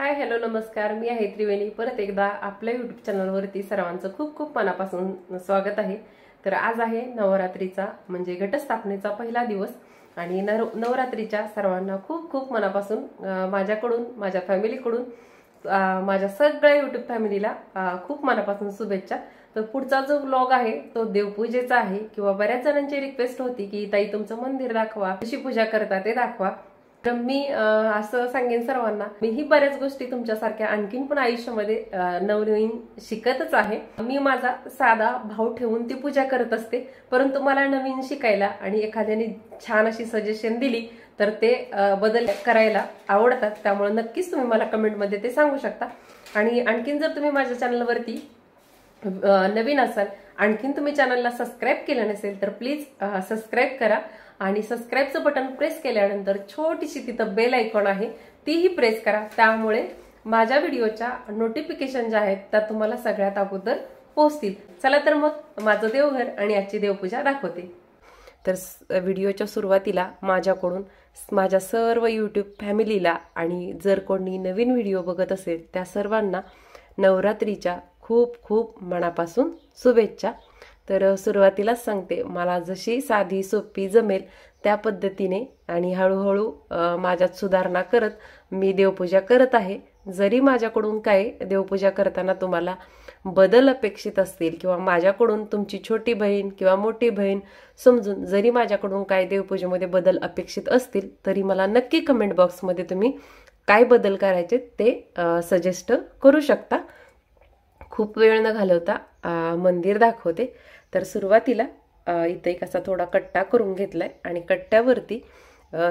hi hello नमस्कार मी आहे त्रिवेणी परत एकदा आपल्या युट्यूब चॅनलवरती सर्वांचं खूप खूप मनापासून स्वागत आहे तर आज आहे नवरात्रीचा म्हणजे घटस्थापनेचा पहिला दिवस आणि नर नवरात्रीच्या सर्वांना खूप खूप मनापासून माझ्याकडून माझ्या फॅमिलीकडून माझ्या सगळ्या युट्यूब फॅमिलीला खूप मनापासून शुभेच्छा तर पुढचा जो ब्लॉग आहे तो देवपूजेचा आहे किंवा बऱ्याच जणांची रिक्वेस्ट होती की ताई तुमचं मंदिर दाखवा कशी पूजा करता ते दाखवा तर मी असं सांगेन सर्वांना मी ही बऱ्याच गोष्टी तुमच्यासारख्या आणखीन पण आयुष्यामध्ये नवनवीन शिकतच आहे मी माझा साधा भाव ठेवून ती पूजा करत असते परंतु मला नवीन शिकायला आणि एखाद्याने छान अशी सजेशन दिली तर ते बदल करायला आवडतात त्यामुळे नक्कीच तुम्ही मला कमेंटमध्ये ते सांगू शकता आणि आणखीन जर तुम्ही माझ्या चॅनलवरती नवीन असाल आणखीन तुम्ही चॅनलला सबस्क्राईब केलं नसेल तर प्लीज सबस्क्राईब करा आणि सबस्क्राईबचं बटन प्रेस केल्यानंतर छोटीशी तिथं बेल ऐकॉन आहे तीही प्रेस करा त्यामुळे माझ्या व्हिडिओच्या नोटिफिकेशन ज्या आहेत त्या तुम्हाला सगळ्यात अगोदर पोहोचतील चला तर मग माझं देवघर आणि आजची देवपूजा दाखवते तर व्हिडिओच्या सुरुवातीला माझ्याकडून माझ्या सर्व यूट्यूब फॅमिलीला आणि जर कोणी नवीन व्हिडिओ बघत असेल त्या सर्वांना नवरात्रीच्या खूप खूप मनापासून शुभेच्छा तर सुरुवातीलाच सांगते मला जशी साधी सोपी जमेल त्या पद्धतीने आणि हळूहळू माझ्यात सुधारणा करत मी देवपूजा करत आहे जरी माझ्याकडून काही देवपूजा करताना तुम्हाला बदल अपेक्षित असतील किंवा माझ्याकडून तुमची छोटी बहीण किंवा मोठी बहीण समजून जरी माझ्याकडून काय देवपूजेमध्ये बदल अपेक्षित असतील तरी मला नक्की कमेंट बॉक्समध्ये तुम्ही काय बदल करायचे ते सजेस्ट करू शकता खूप वेळ न घालवता मंदिर दाखवते तर सुरुवातीला इथे एक असा थोडा कट्टा करून घेतलाय आणि कट्ट्यावरती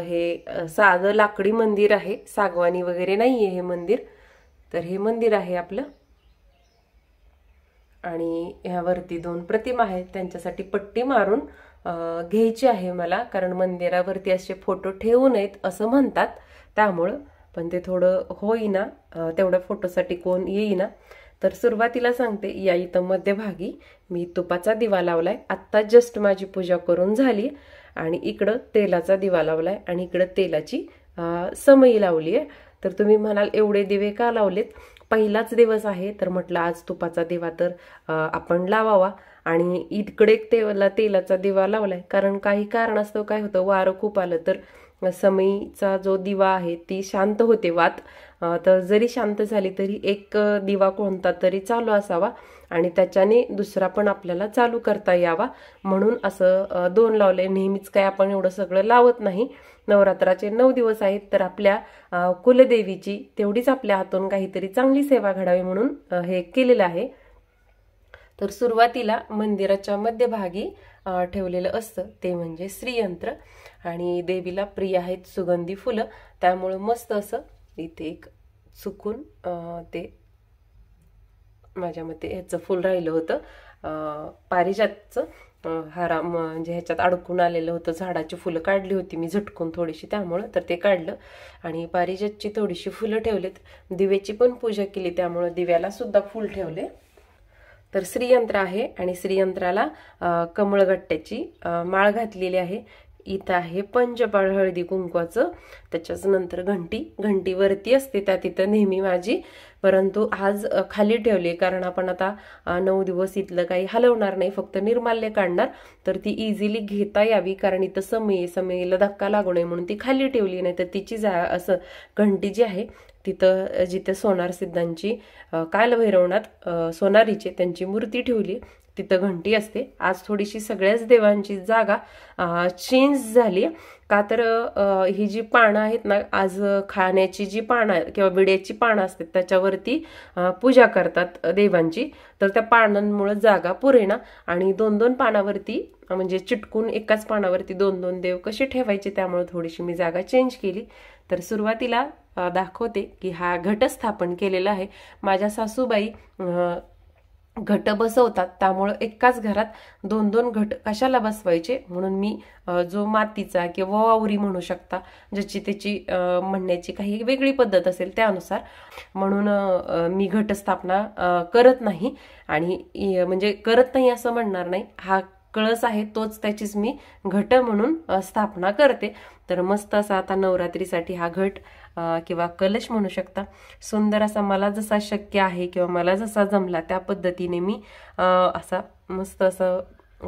हे साधं लाकडी मंदिर आहे सागवानी वगैरे नाही आहे हे मंदिर तर हे मंदिर आहे आपलं आणि ह्यावरती दोन प्रतिमा आहेत त्यांच्यासाठी पट्टी मारून घ्यायची आहे मला कारण मंदिरावरती असे फोटो ठेवू नयेत असं म्हणतात त्यामुळं पण ते थोडं होईना तेवढ्या फोटोसाठी कोण येईना तर सुरुवातीला सांगते या इथं मध्यभागी मी तुपाचा दिवा लावलाय आत्ता जस्ट माझी पूजा करून झाली आणि इकडं तेलाचा दिवा लावलाय आणि इकडं तेलाची समयी लावली आहे तर तुम्ही म्हणाल एवढे दिवे का लावलेत पहिलाच दिवस आहे तर म्हटलं आज तुपाचा दिवा तर आपण लावावा आणि इकडे तेला तेलाचा दिवा लावलाय कारण काही कारणास्तव काय होतं वारं खूप आलं तर समईचा जो दिवा आहे ती शांत होते वात तर जरी शांत झाली तरी एक दिवा कोणता तरी चालू असावा आणि त्याच्याने दुसरा पण आपल्याला चालू करता यावा म्हणून असं दोन लावले नेहमीच काय आपण एवढं सगळं लावत नाही नवरात्राचे नऊ दिवस आहेत तर आपल्या कुलदेवीची तेवढीच आपल्या हातून काहीतरी चांगली सेवा घडावी म्हणून हे केलेलं आहे तर सुरुवातीला मंदिराच्या मध्यभागी ठेवलेलं असतं ते म्हणजे श्रीयंत्र आणि देवीला प्रिय आहेत सुगंधी फुलं त्यामुळं मस्त असं इथे एक चुकून ते माझ्या मते ह्याचं फुल राहिलं होतं पारिजातचं हारा म्हणजे ह्याच्यात अडकून आलेलं होतं झाडाची फुलं काढली होती मी झटकून थोडीशी त्यामुळं तर ते काढलं आणि पारिजातची थोडीशी फुलं ठेवलेत दिव्याची पण पूजा केली त्यामुळं दिव्याला सुद्धा फुल ठेवले तर श्रीयंत्र आहे आणि श्रीयंत्राला कमळगट्ट्याची माळ घातलेली आहे इथं आहे पंचपाळ हळदी कुंकवाचं त्याच्याच नंतर घंटी घंटी वरती असते त्या तिथं नेहमी माझी परंतु आज खाली ठेवली कारण आपण आता नऊ दिवस इथलं काही हलवणार नाही फक्त निर्माल्य काढणार तर ती इझिली घेता यावी कारण इथं समये समयेला धक्का लागू नये म्हणून ती खाली ठेवली नाही तर तिची जा असं घंटी जी आहे तिथं जिथे सोनार सिद्धांची कालभैरवनाथ सोनारीचे त्यांची मूर्ती ठेवली तिथं घंटी असते आज थोडीशी सगळ्याच देवांची जागा चेंज झाली का तर ही जी पानं आहेत ना आज खाण्याची जी पानं किंवा विड्याची पानं असतात त्याच्यावरती पूजा करतात देवांची तर त्या पानांमुळे जागा पुरेना आणि दोन दोन पानावरती म्हणजे चिटकून एकाच पानावरती दोन दोन देव कसे ठेवायचे त्यामुळे थोडीशी मी जागा चेंज केली तर सुरुवातीला दाखवते की हा घटस्थापन केलेला आहे माझ्या सासूबाई घट बसवतात त्यामुळं एकाच घरात दोन दोन घट कशाला बसवायचे म्हणून मी जो मातीचा किंवा वावरी म्हणू शकता ज्याची त्याची म्हणण्याची काही वेगळी पद्धत असेल त्यानुसार म्हणून मी घट स्थापना करत नाही आणि म्हणजे करत नाही असं म्हणणार नाही हा कळस आहे तोच त्याचीच मी घट म्हणून स्थापना करते तर मस्त असा आता नवरात्रीसाठी हा घट किंवा कलश म्हणू शकता सुंदर असा मला जसा शक्य आहे किंवा मला जसा जमला त्या पद्धतीने मी असा मस्त असं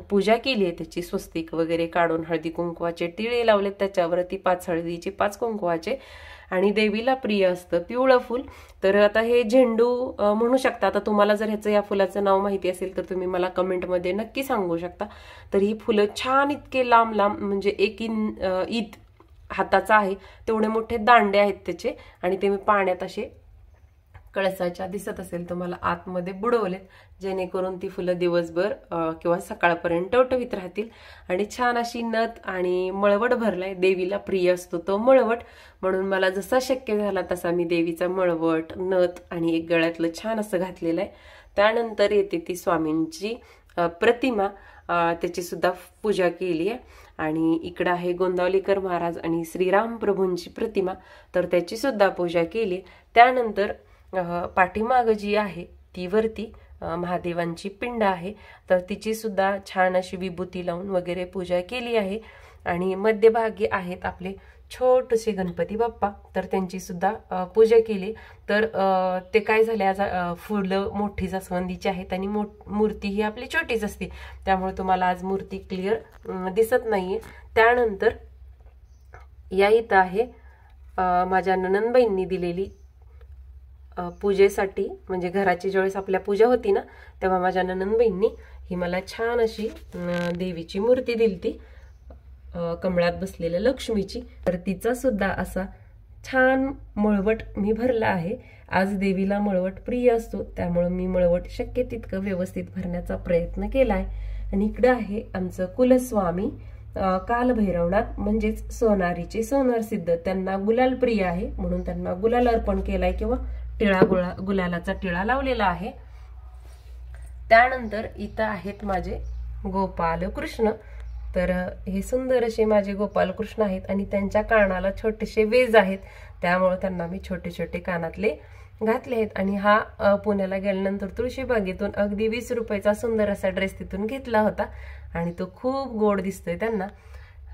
पूजा केली आहे त्याची स्वस्तिक वगैरे काढून हळदी कुंकवाचे टिळे लावलेत त्याच्यावरती पाच हळदीचे पाच कुंकवाचे आणि देवीला प्रिय असतं पिवळं फूल तर आता हे झेंडू म्हणू शकता आता तुम्हाला जर ह्याचं या फुलाचं नाव माहिती असेल तर तुम्ही मला कमेंटमध्ये नक्की सांगू शकता तर ही फुलं छान इतके लांब लांब म्हणजे एक इन ईद हाताचा आहे तेवढे मोठे दांडे आहेत त्याचे आणि ते मी पाण्यात असे कळसाच्या दिसत असेल तुम्हाला आतमध्ये बुडवलेत जेणेकरून ती फुलं दिवसभर किंवा सकाळपर्यंत टवटवीत राहतील आणि छान अशी नथ आणि मळवट भरलाय देवीला प्रिय असतो तो मळवट म्हणून मला जसा शक्य झाला तसा मी देवीचा मळवट नथ आणि एक गळ्यातलं छान असं घातलेलं आहे त्यानंतर येते ती स्वामींची प्रतिमा त्याची सुद्धा पूजा केली आहे आणि इकडं आहे गोंदावलीकर महाराज आणि श्रीराम प्रभूंची प्रतिमा तर त्याची सुद्धा पूजा केली त्यानंतर पाठीमाग जी आहे ती वरती महादेवांची पिंड आहे तर तिची सुद्धा छान अशी विभूती लावून वगैरे पूजा केली आहे आणि मध्यभागी आहेत आपले छोटसे गणपती बाप्पा तर त्यांची सुद्धा पूजा केली तर ते काय झाले आज फुलं मोठी जास्वंदीची आहेत आणि मूर्ती ही आपली छोटीच असते त्यामुळे तुम्हाला आज मूर्ती क्लिअर दिसत नाहीये त्यानंतर या इथं आहे माझ्या ननंदबाईंनी दिलेली पूजेसाठी म्हणजे घराची ज्यावेळेस आपल्या पूजा होती ना तेव्हा माझ्या ननंदबाईंनी ही मला छान अशी देवीची मूर्ती दिली कमळात बसलेल्या लक्ष्मीची तर तिचा सुद्धा असा छान मळवट मी भरला आहे आज देवीला मळवट प्रिय असतो त्यामुळं मी मळवट शक्य तितकं व्यवस्थित भरण्याचा प्रयत्न केलाय आणि इकडं आहे आमचं कुलस्वामी कालभैरवनाथ म्हणजेच सोनारीचे सोनार सिद्ध त्यांना गुलाल प्रिय आहे म्हणून त्यांना गुलाल अर्पण केलाय किंवा टिळा गुळा गुलालाचा टिळा लावलेला आहे त्यानंतर इथं आहेत माझे गोपाल कृष्ण तर हे सुंदर असे माझे गोपालकृष्ण आहेत आणि त्यांच्या कानाला छोटेसे वेज आहेत त्यामुळं त्यांना मी छोटे छोटे कानातले घातले आहेत आणि हा पुण्याला गेल्यानंतर तुळशीबागेतून अगदी वीस रुपयाचा सुंदर असा ड्रेस तिथून घेतला होता आणि तो खूप गोड दिसतोय त्यांना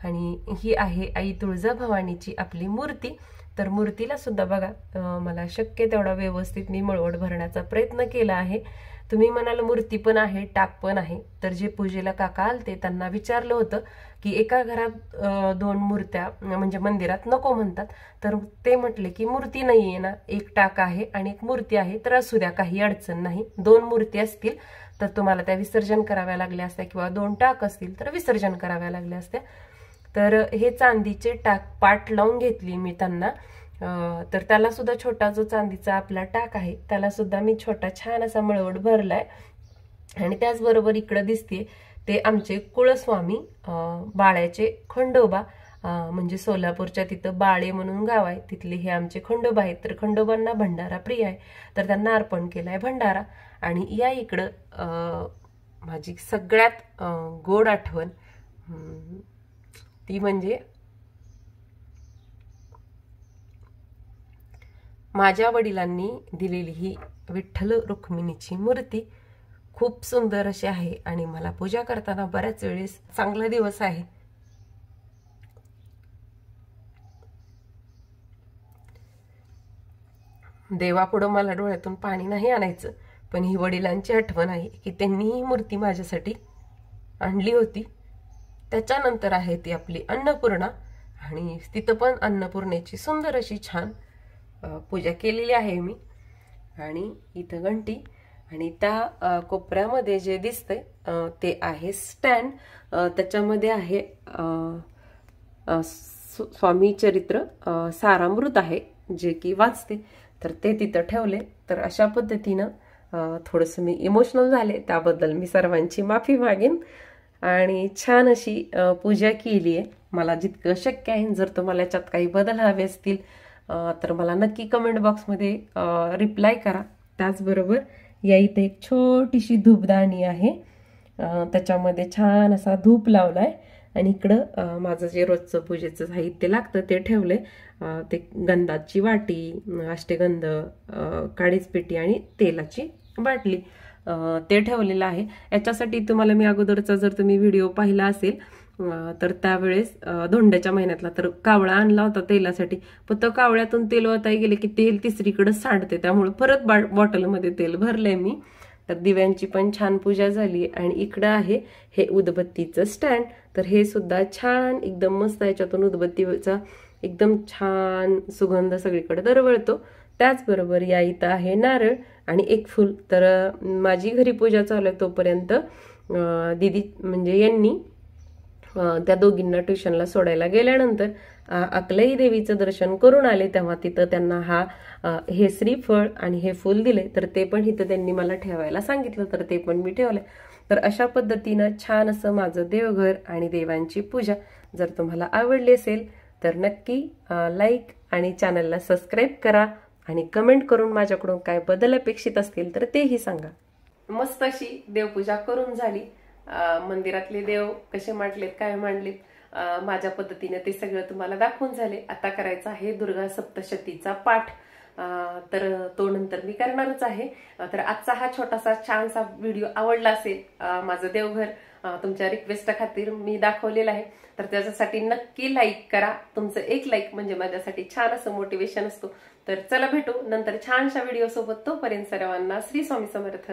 आणि ही आहे आई तुळजाभवानीची आपली मूर्ती तर मूर्तीला सुद्धा बघा मला शक्य तेवढा व्यवस्थित मी मळवट भरण्याचा प्रयत्न केला आहे तुम्ही म्हणाल मूर्ती पण आहे टाक पण आहे तर जे पूजेला काका ते त्यांना विचारलं होतं की एका घरात दोन मूर्त्या म्हणजे मंदिरात नको म्हणतात तर ते म्हटले की मूर्ती नाही आहे ना एक टाक आहे आणि एक मूर्ती आहे तर असू द्या काही अडचण नाही दोन मूर्ती असतील तर तुम्हाला त्या विसर्जन कराव्या लागल्या असत्या किंवा दोन टाक असतील तर विसर्जन कराव्या लागल्या असत्या तर हे चांदीचे टाक पाट लावून घेतली मी त्यांना तर त्याला सुद्धा छोटा जो चांदीचा आपला टाक आहे त्याला सुद्धा मी छोटा छान असा मळवट भरलाय आणि त्याचबरोबर इकडं दिसते ते आमचे कुळस्वामी बाळ्याचे खंडोबा म्हणजे सोलापूरच्या तिथं बाळे म्हणून गाव आहे तिथले हे आमचे खंडोबा आहेत तर खंडोबांना भंडारा प्रिय आहे तर त्यांना अर्पण केलाय भंडारा आणि या इकडं माझी सगळ्यात गोड आठवण ती म्हणजे माझ्या वडिलांनी दिलेली ही विठ्ठल रुक्मिणीची मूर्ती खूप सुंदर अशी आहे आणि मला पूजा करताना बऱ्याच वेळेस चांगला दिवस आहे देवापुढं मला डोळ्यातून पाणी नाही आणायचं पण ही वडिलांची आठवण आहे की त्यांनी ही मूर्ती माझ्यासाठी आणली होती त्याच्यानंतर आहे ती आपली अन्नपूर्णा आणि तिथं पण अन्नपूर्णेची सुंदर अशी छान पूजा केलेली आहे मी आणि इथं घंटी आणि त्या कोपऱ्यामध्ये जे दिसतंय ते आहे स्टँड त्याच्यामध्ये आहे स्वामी चरित्र सारामृत आहे जे की वाचते तर ते तिथं ठेवले तर अशा पद्धतीनं थोडंसं मी इमोशनल झाले त्याबद्दल मी सर्वांची माफी मागेन आणि छान अशी पूजा केली आहे मला जितकं शक्य आहे जर तुम्हाला याच्यात काही बदल हवे असतील तर मला नक्की कमेंट बॉक्समध्ये रिप्लाय करा त्याचबरोबर या इथे एक छोटीशी धूपदाणी आहे त्याच्यामध्ये छान असा धूप लावला आहे आणि इकडं माझं जे रोजचं पूजेचं साहित्य लागतं ते ठेवले ते गंधाची वाटी अष्टेगंध काळीच पेटी आणि तेलाची बाटली ते ठेवलेलं आहे याच्यासाठी तुम्हाला मी अगोदरचा जर तुम्ही व्हिडिओ पाहिला असेल तर त्यावेळेस धोंड्याच्या महिन्यातला तर कावळा आणला होता तेलासाठी पण तो कावळ्यातून तेल होता गेले की तेल तिसरीकडे सांडते त्यामुळे परत बा बॉटलमध्ये तेल भरले मी तर दिव्यांची पण छान पूजा झाली आणि इकडं आहे हे उदबत्तीचं स्टँड तर हे सुद्धा छान एकदम मस्त याच्यातून उदबत्तीचा एकदम छान सुगंध सगळीकडे दरवळतो त्याचबरोबर या इथं आहे नारळ आणि एक फूल तर माझी घरी पूजा चालू आहे तोपर्यंत दिदी म्हणजे यांनी त्या दोघींना ट्युशनला सोडायला गेल्यानंतर अकलई देवीचं दर्शन करून आले तेव्हा तिथं त्यांना हा हे श्रीफळ आणि हे फूल दिले तर ते पण इथं त्यांनी मला ठेवायला सांगितलं तर ते पण मी ठेवलं तर अशा पद्धतीनं छान असं माझं देवघर आणि देवांची पूजा जर तुम्हाला आवडली असेल तर नक्की लाईक आणि चॅनलला सबस्क्राईब करा आणि कमेंट करून माझ्याकडून काय बदल अपेक्षित असतील तर तेही सांगा मस्त अशी देवपूजा करून झाली मंदिरातले देव कसे मांडलेत काय मांडलेत माझ्या पद्धतीने ते सगळं तुम्हाला दाखवून झाले आता करायचं आहे दुर्गा सप्तशतीचा पाठ तर तो नंतर मी करणारच आहे तर आजचा हा छोटासा छानसा व्हिडिओ आवडला असेल माझं देवघर तुमच्या रिक्वेस्ट खातीर मी दाखवलेला आहे तर त्याच्यासाठी नक्की लाईक करा तुमचं एक लाईक म्हणजे माझ्यासाठी छान असं मोटिवेशन असतो तर चला भेटू नंतर छानशा व्हिडिओ सोबत तोपर्यंत सर्वांना श्री स्वामी समर्थ